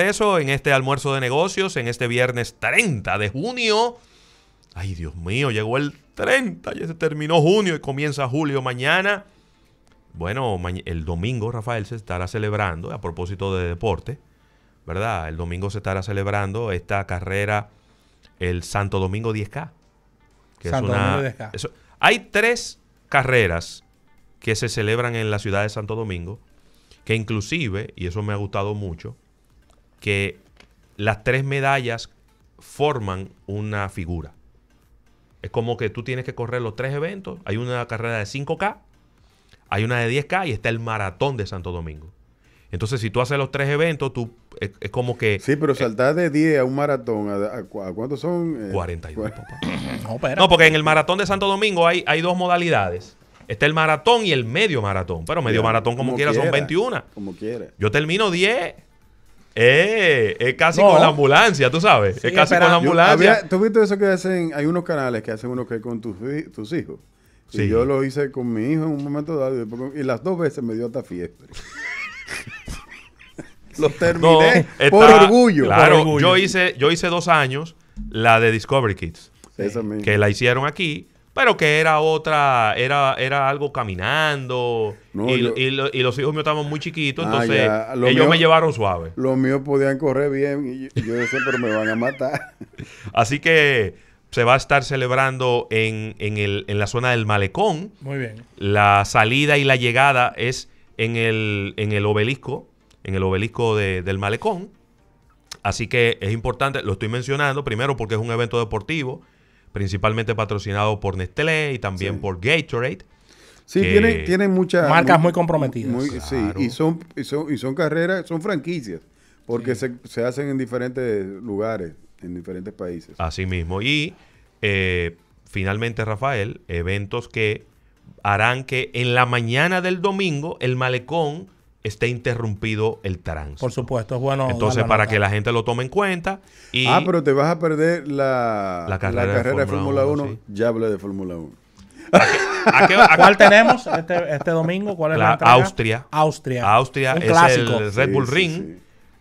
eso en este almuerzo de negocios, en este viernes 30 de junio. Ay, Dios mío, llegó el 30, ya se terminó junio y comienza julio mañana. Bueno, el domingo Rafael se estará celebrando, a propósito de deporte, ¿verdad? El domingo se estará celebrando esta carrera, el Santo Domingo 10K. hay tres carreras que se celebran en la ciudad de Santo Domingo, que inclusive, y eso me ha gustado mucho, que las tres medallas forman una figura. Es como que tú tienes que correr los tres eventos. Hay una carrera de 5K, hay una de 10K y está el maratón de Santo Domingo. Entonces, si tú haces los tres eventos, tú es, como que. Sí, pero eh, saltar de 10 a un maratón, ¿a, cuántos son? 42, eh, No, porque en el maratón de Santo Domingo hay, hay dos modalidades. Está el maratón y el medio maratón. Pero medio maratón, como, quiera, son 21. Como quiera. Yo termino 10 eh, es casi con la ambulancia, tú sabes. es casi con la ambulancia. ¿Tú viste eso que hacen? Hay unos canales que hacen uno que con tus, hijos. Sí. yo lo hice con mi hijo en un momento dado. Y, las dos veces me dio hasta fiesta Los terminé por orgullo. Claro, Yo, hice, yo hice dos años la de Discovery Kids. Que la hicieron aquí pero que era otra, era, era algo caminando. y, los hijos míos estaban muy chiquitos, ah, entonces ellos me llevaron suave. Los míos podían correr bien, y yo, no sé, pero me van a matar. Así que se va a estar celebrando en, la zona del malecón. Muy bien. La salida y la llegada es en el, en el obelisco, en el obelisco del malecón. Así que es importante, lo estoy mencionando primero porque es un evento deportivo principalmente patrocinado por Nestlé y también por Gatorade. Sí, tienen, muchas... Marcas muy, comprometidas. Sí, y son, y son, y son carreras, son franquicias, porque se, hacen en diferentes lugares, en diferentes países. Así mismo. Y eh, finalmente, Rafael, eventos que harán que en la mañana del domingo el malecón esté interrumpido el tránsito. Por supuesto, es bueno. Entonces, para que la gente lo tome en cuenta. Y ah, pero te vas a perder la, carrera, de Fórmula 1. Ya hablé de Fórmula 1. ¿Cuál tenemos este, este, domingo? ¿Cuál es la, la Austria. Austria. Austria es el Red Bull Ring.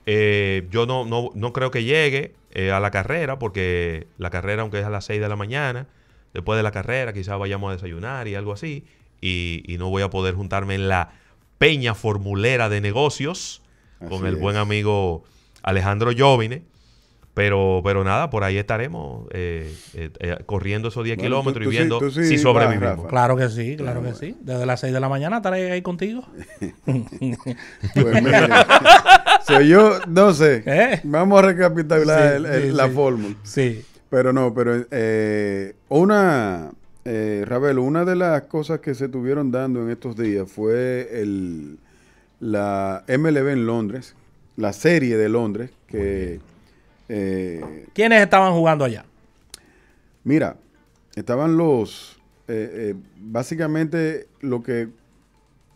Eh, yo no, no, creo que llegue eh, a la carrera, porque la carrera, aunque es a las 6 de la mañana, después de la carrera quizás vayamos a desayunar y algo así, y no voy a poder juntarme en la peña formulera de negocios con el buen amigo Alejandro Jovine. Pero, pero nada, por ahí estaremos eh, eh, eh, corriendo esos 10 kilómetros y viendo si sobrevivimos. claro que sí, claro que sí. Desde las 6 de la mañana estaré ahí contigo. Pues soy yo, no sé, vamos a recapitular la fórmula. Sí. Pero no, pero una, eh, una de las cosas que se estuvieron dando en estos días fue el, la MLB en Londres, la serie de Londres, que... Eh, ¿Quiénes estaban jugando allá? Mira, estaban los... Eh, eh, básicamente lo que,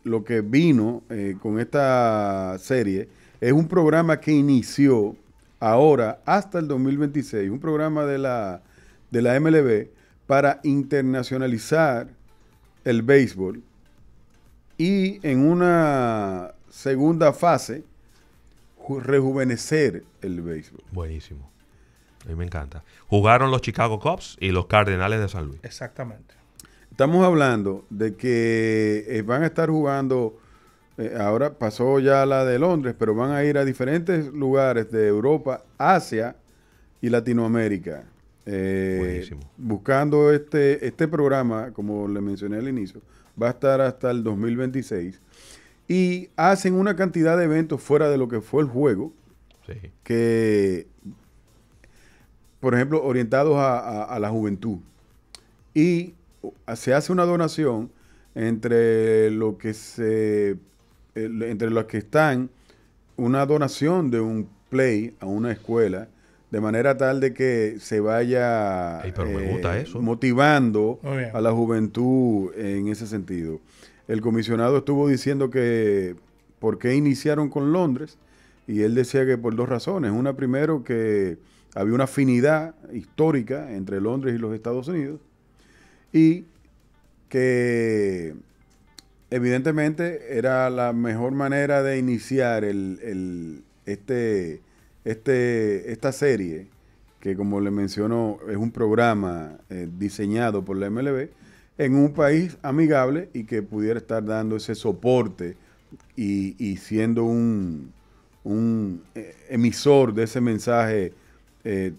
lo que vino con esta serie es un programa que inició ahora hasta el 2026, un programa de la, de la MLB para internacionalizar el béisbol y en una segunda fase rejuvenecer el béisbol. Buenísimo. A mí me encanta. Jugaron los Chicago Cubs y los Cardenales de San Luis. Exactamente. Estamos hablando de que eh, van a estar jugando, eh, ahora pasó ya la de Londres, pero van a ir a diferentes lugares de Europa, Asia y Latinoamérica. Eh, buscando este, este programa, como le mencioné al inicio, va a estar hasta el 2026. Y hacen una cantidad de eventos fuera de lo que fue el juego, que, por ejemplo, orientados a, la juventud. Y se hace una donación entre lo que se eh, entre los que están una donación de un play a una escuela de manera tal de que se vaya eh, motivando a la juventud en ese sentido. El comisionado estuvo diciendo que por qué iniciaron con Londres y él decía que por dos razones. Una primero que había una afinidad histórica entre Londres y los Estados Unidos y que evidentemente era la mejor manera de iniciar el, el este este, esta serie, que como le menciono, es un programa eh, diseñado por la MLB, en un país amigable y que pudiera estar dando ese soporte y, siendo un, un, eh, emisor de ese mensaje eh,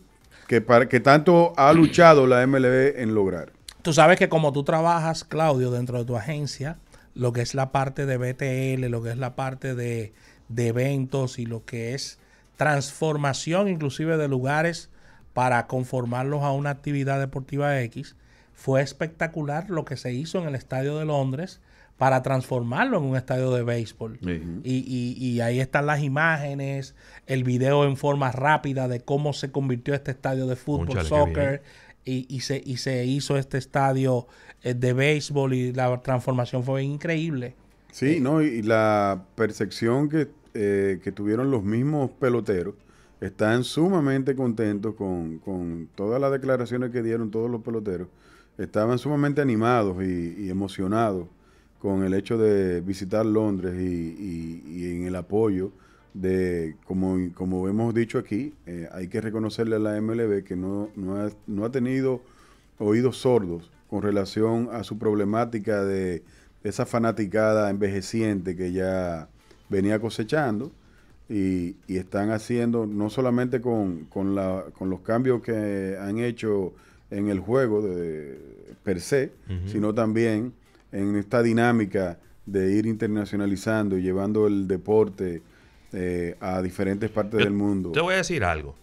que, que tanto ha luchado la MLB en lograr. Tú sabes que como tú trabajas, Claudio, dentro de tu agencia, lo que es la parte de BTL, lo que es la parte de, de eventos y lo que es transformación inclusive de lugares para conformarlos a una actividad deportiva X. Fue espectacular lo que se hizo en el Estadio de Londres para transformarlo en un estadio de béisbol. y, y, ahí están las imágenes, el video en forma rápida de cómo se convirtió este estadio de fútbol, soccer, y, y, se, y se hizo este estadio eh, de béisbol y la transformación fue increíble. Sí, ¿no? Y la percepción que eh, que tuvieron los mismos peloteros están sumamente contentos con, todas las declaraciones que dieron todos los peloteros. Estaban sumamente animados y, emocionados con el hecho de visitar Londres y, en el apoyo de, como, como hemos dicho aquí, eh, hay que reconocerle a la MLB que no, no, ha, no ha tenido oídos sordos con relación a su problemática de esa fanaticada envejeciente que ya venía cosechando y, están haciendo, no solamente con, los cambios que han hecho en el juego de, per se, sino también en esta dinámica de ir internacionalizando y llevando el deporte eh, a diferentes partes del mundo. Te voy a decir algo.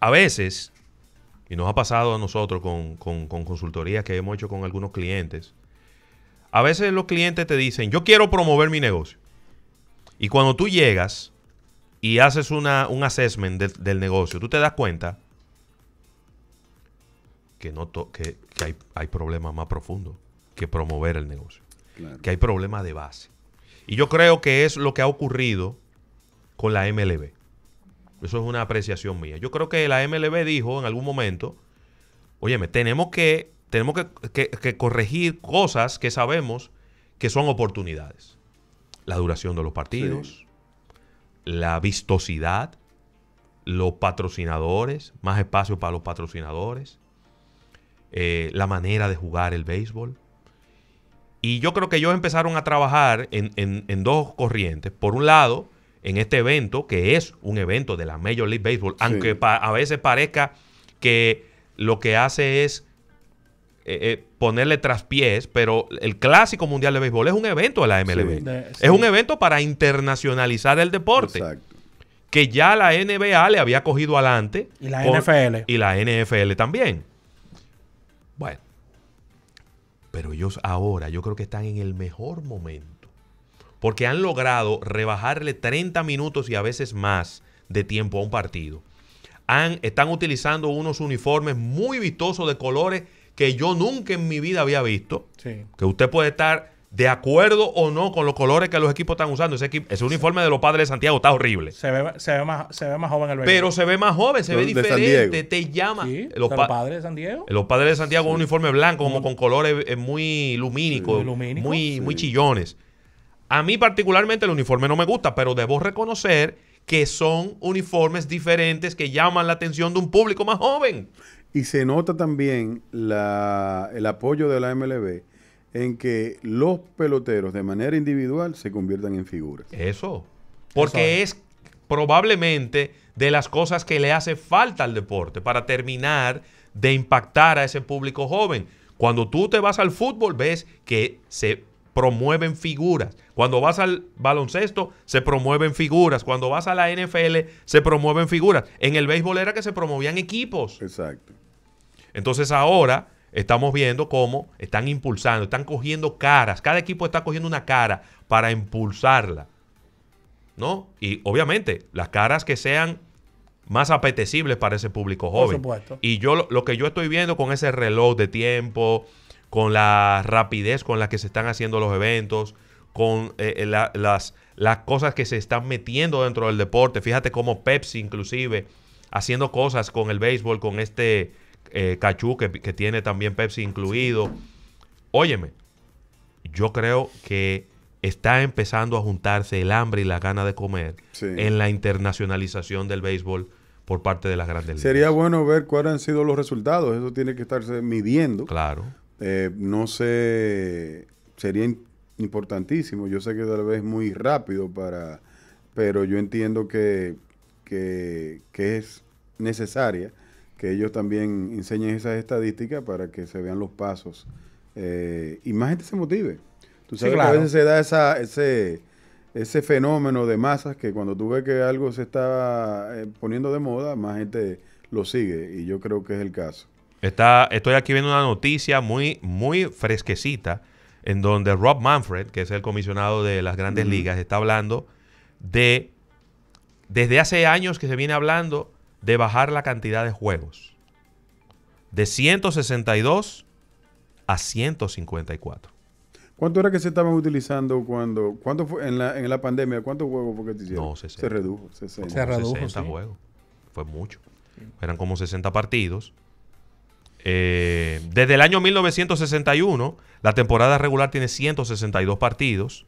A veces, y nos ha pasado a nosotros con, con, con consultorías que hemos hecho con algunos clientes, a veces los clientes te dicen, yo quiero promover mi negocio. Y cuando tú llegas y haces un assessment del negocio, tú te das cuenta que, que, hay, problemas más profundos que promover el negocio. Que hay problemas de base. Y yo creo que es lo que ha ocurrido con la MLB. Eso es una apreciación mía. Yo creo que la MLB dijo en algún momento, óyeme, tenemos que, tenemos que corregir cosas que sabemos que son oportunidades la duración de los partidos, la vistosidad, los patrocinadores, más espacio para los patrocinadores, eh, la manera de jugar el béisbol. Y yo creo que ellos empezaron a trabajar en, dos corrientes. Por un lado, en este evento, que es un evento de la Major League Baseball, aunque a veces parezca que lo que hace es eh, eh, ponerle traspiés, pero el Clásico Mundial de Béisbol es un evento de la MLB. Es un evento para internacionalizar el deporte. Que ya la NBA le había cogido adelante. Y la NFL. Y la NFL también. Bueno. Pero ellos ahora, yo creo que están en el mejor momento. Porque han logrado rebajarle 30 minutos y a veces más de tiempo a un partido. Han, están utilizando unos uniformes muy vistosos de colores que yo nunca en mi vida había visto. Que usted puede estar de acuerdo o no con los colores que los equipos están usando. Ese, uniforme de los padres de Santiago está horrible. Se ve, más, joven el verde Pero se ve más joven, se ve diferente, te llama. los, padres de Los padres de Santiago un uniforme blanco, como con colores eh, muy lumínicos, muy, muy chillones. A mí particularmente el uniforme no me gusta, pero debo reconocer que son uniformes diferentes que llaman la atención de un público más joven. Y se nota también el apoyo de la MLB en que los peloteros de manera individual se conviertan en figuras. Eso. Porque es probablemente de las cosas que le hace falta al deporte para terminar de impactar a ese público joven. Cuando tú te vas al fútbol, ves que se promueven figuras. Cuando vas al baloncesto, se promueven figuras. Cuando vas a la NFL, se promueven figuras. En el béisbol era que se promovían equipos. Exacto. Entonces ahora estamos viendo cómo están impulsando, están cogiendo caras, cada equipo está cogiendo una cara para impulsarla. ¿No? Y obviamente las caras que sean más apetecibles para ese público joven. Por supuesto. Y yo lo, que yo estoy viendo con ese reloj de tiempo, con la rapidez con la que se están haciendo los eventos, con eh, eh, las, las cosas que se están metiendo dentro del deporte. Fíjate cómo Pepsi inclusive haciendo cosas con el béisbol, con este eh, cachú que, tiene también Pepsi incluido. Óyeme, yo creo que está empezando a juntarse el hambre y la gana de comer en la internacionalización del béisbol por parte de las grandes ligas. Sería bueno ver cuáles han sido los resultados, eso tiene que estarse midiendo. Claro. Eh, no sé, sería importantísimo, yo sé que tal vez muy rápido para, pero yo entiendo que, que es necesaria que ellos también enseñen esas estadísticas para que se vean los pasos eh, y más gente se motive. Tú sabes que a veces se da esa, ese, ese fenómeno de masas que cuando tú ves que algo se está eh, poniendo de moda, más gente lo sigue y yo creo que es el caso. Está, estoy aquí viendo una noticia muy, muy fresquecita en donde Rob Manfred, que es el comisionado de las grandes ligas, está hablando de, desde hace años que se viene hablando de bajar la cantidad de juegos de 162 a 154. ¿Cuánto era que se estaban utilizando cuando, fue en la, pandemia? ¿Cuántos juegos fue que te hicieron? No, Se redujo. Se redujo. Fue mucho. Eran como 60 partidos. Eh, desde el año 1961, la temporada regular tiene 162 partidos.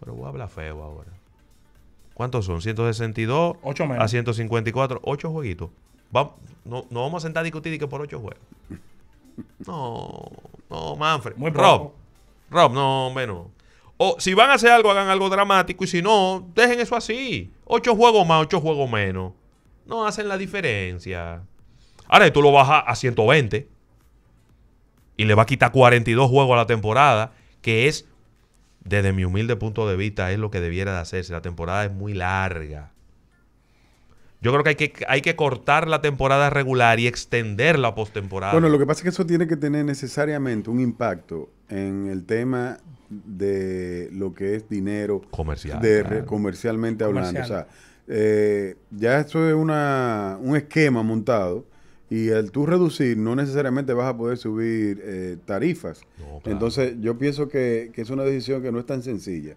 Pero voy a feo ahora. ¿Cuántos son? 162 ocho a 154. Ocho jueguitos. no, vamos a sentar a discutir y que por ocho juegos. No, no, Manfred. Rob, Rob, no, menos. O si van a hacer algo, hagan algo dramático. Y si no, dejen eso así. Ocho juegos más, ocho juegos menos. No hacen la diferencia. Ahora, tú lo bajas a 120 y le va a quitar 42 juegos a la temporada, que es desde mi humilde punto de vista, es lo que debiera de hacerse. La temporada es muy larga. Yo creo que hay que, hay que cortar la temporada regular y extender la postemporada. Bueno, lo que pasa es que eso tiene que tener necesariamente un impacto en el tema de lo que es dinero comercial, comercialmente hablando. O sea, eh, ya esto es una, un esquema montado y al tú reducir, no necesariamente vas a poder subir eh, tarifas. Entonces, yo pienso que, es una decisión que no es tan sencilla.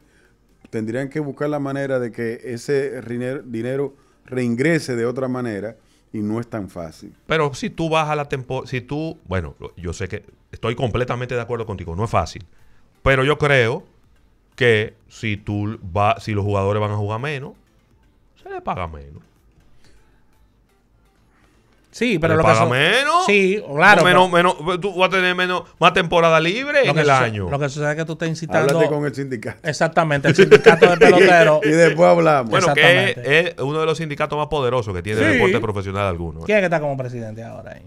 Tendrían que buscar la manera de que ese dinero reingrese de otra manera y no es tan fácil. Pero si tú bajas la temporada, si tú, bueno, yo sé que estoy completamente de acuerdo contigo, no es fácil, pero yo creo que si tú si los jugadores van a jugar menos, se les paga menos. Sí, pero lo que paga menos. Sí, claro. Menos, menos, tú vas a tener menos, más temporada libre en el año. Lo que sucede es que tú estás incitando. Háblate con el sindicato. Exactamente, el sindicato de peloteros. y después hablamos. Bueno, que es, uno de los sindicatos más poderosos que tiene el deporte profesional alguno. ¿eh? ¿Quién es que está como presidente ahora ahí?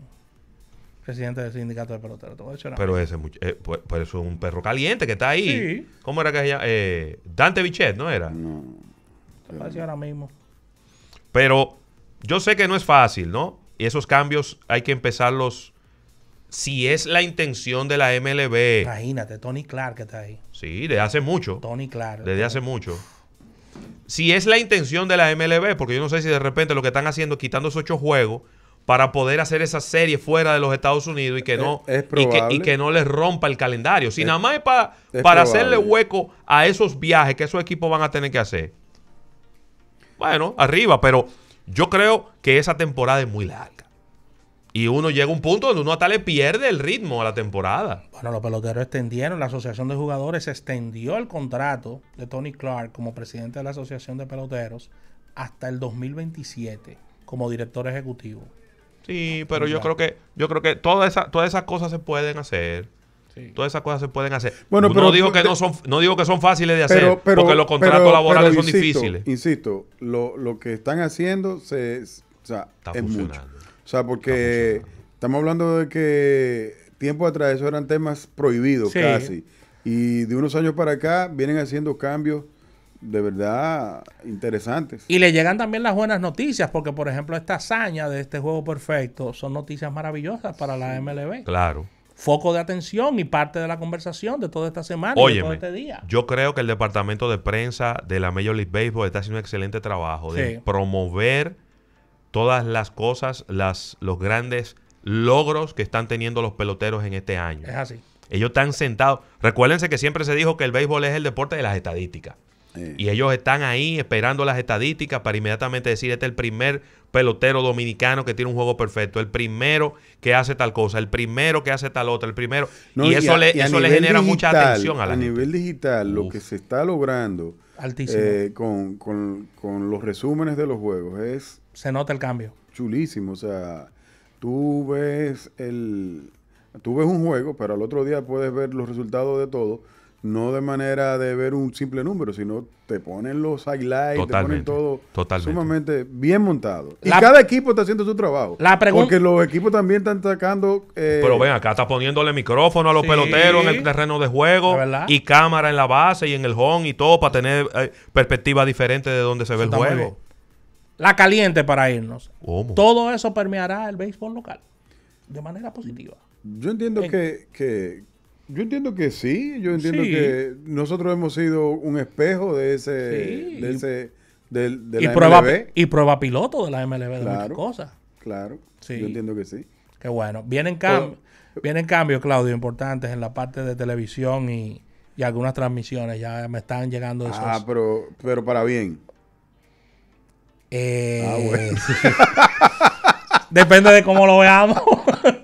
Presidente del sindicato de peloteros. Pero ese eh, pues, pues es un perro caliente que está ahí. ¿Cómo era que se llama? Eh, Dante Bichet, ¿no era? No. ahora mismo. Pero yo sé que no es fácil, ¿no? Y esos cambios hay que empezarlos. Si es la intención de la MLB. Imagínate, Tony Clark está ahí. Sí, desde hace mucho. Tony Clark. Desde hace mucho. Si es la intención de la MLB, porque yo no sé si de repente lo que están haciendo es quitando esos ocho juegos para poder hacer esa serie fuera de los Estados Unidos y que no, y, que, no les rompa el calendario. Si nada más es para, para hacerle hueco a esos viajes que esos equipos van a tener que hacer. Bueno, arriba, pero yo creo que esa temporada es muy larga. Y uno llega a un punto donde uno hasta le pierde el ritmo a la temporada. Bueno, los peloteros extendieron, la Asociación de Jugadores extendió el contrato de Tony Clark como presidente de la Asociación de Peloteros hasta el 2027 como director ejecutivo. Sí, pero yo creo que yo creo que todas esas todas esas cosas se pueden hacer. Todas esas cosas se pueden hacer. Bueno, pero, no digo que no son, no digo que son fáciles de hacer, porque los contratos laborales son difíciles. Insisto, lo, que están haciendo se, es mucho. O sea, porque estamos hablando de que tiempo atrás eso eran temas prohibidos casi. Y de unos años para acá vienen haciendo cambios de verdad interesantes. Y le llegan también las buenas noticias, porque por ejemplo esta hazaña de este juego perfecto son noticias maravillosas para la MLB. Claro foco de atención y parte de la conversación de toda esta semana y de todo este día. Yo creo que el departamento de prensa de la Major League Baseball está haciendo un excelente trabajo de promover todas las cosas, las, los grandes logros que están teniendo los peloteros en este año. Es así. Ellos están sentados. Recuérdense que siempre se dijo que el béisbol es el deporte de las estadísticas. Y ellos están ahí esperando las estadísticas para inmediatamente decir, este es el primer pelotero dominicano que tiene un juego perfecto, el primero que hace tal cosa, el primero que hace tal otra, el primero. y, eso, le, eso le genera mucha atención a la A nivel digital, lo que se está logrando eh, con, los resúmenes de los juegos es... Se nota el cambio. Chulísimo, o sea, tú ves el... Tú ves un juego, pero al otro día puedes ver los resultados de todo no de manera de ver un simple número, sino te ponen los highlights, te ponen todo totalmente. sumamente bien montado. y cada equipo está haciendo su trabajo. La porque los equipos también están sacando... Eh, Pero ven, acá está poniéndole micrófono a los peloteros en el terreno de juego y cámara en la base y en el home y todo para tener eh, perspectiva diferente de donde se ve el juego. La caliente para irnos. Todo eso permeará el béisbol local de manera positiva. Yo entiendo que, que yo entiendo que sí, yo entiendo que nosotros hemos sido un espejo de ese... Sí. De ese y, prueba, MLB. y prueba piloto de la MLB de muchas cosas. Claro, sí. yo entiendo que sí. Qué bueno. Vienen, cam eh, vienen cambios, Claudio, importantes en la parte de televisión y, algunas transmisiones ya me están llegando esos. Ah, pero, pero para bien. Eh, ah, Depende de cómo lo veamos.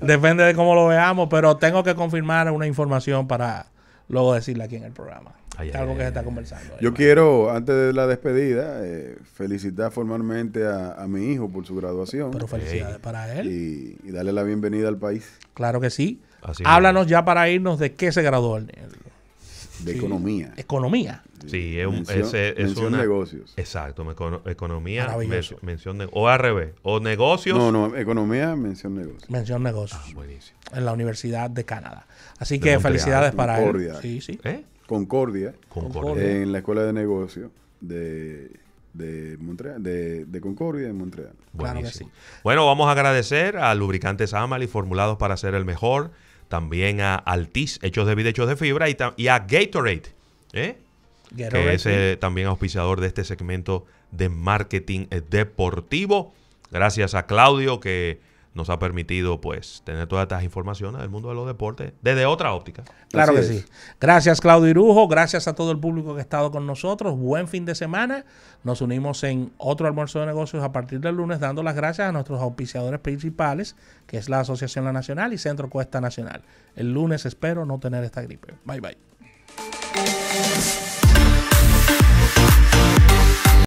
Depende de cómo lo veamos, pero tengo que confirmar una información para luego decirle aquí en el programa. algo que se está conversando. Yo quiero, antes de la despedida, eh, felicitar formalmente a, mi hijo por su graduación. Pero felicidades para él. Y, darle la bienvenida al país. Claro que sí. Háblanos ya para irnos de qué se graduó el, de economía. Economía. Este, sí, es, un, mención, es, negocios. Exacto, economía, mención de, o al revés, o negocios. No, no, economía, mención negocios. Mención negocios. Ah, buenísimo. En la Universidad de Canadá. Así que felicidades para Concordia. él. Sí, sí. ¿Eh? Concordia. En la Escuela de Negocios de de Montreal, de, Concordia en Montreal. Buenísimo. Bueno, vamos a agradecer a Lubricantes Amali, formulados para ser el mejor, también a Altis, hechos de vida, hechos de fibra, y, y a Gatorade, ¿eh? que es eh, también auspiciador de este segmento de marketing eh, deportivo. Gracias a Claudio que nos ha permitido pues tener todas estas informaciones del mundo de los deportes desde otra óptica. Claro que sí. Gracias Claudio Irujo, gracias a todo el público que ha estado con nosotros. Buen fin de semana. Nos unimos en otro almuerzo de negocios a partir del lunes dando las gracias a nuestros auspiciadores principales, que es la Asociación La Nacional y Centro Cuesta Nacional. El lunes espero no tener esta gripe. Bye bye.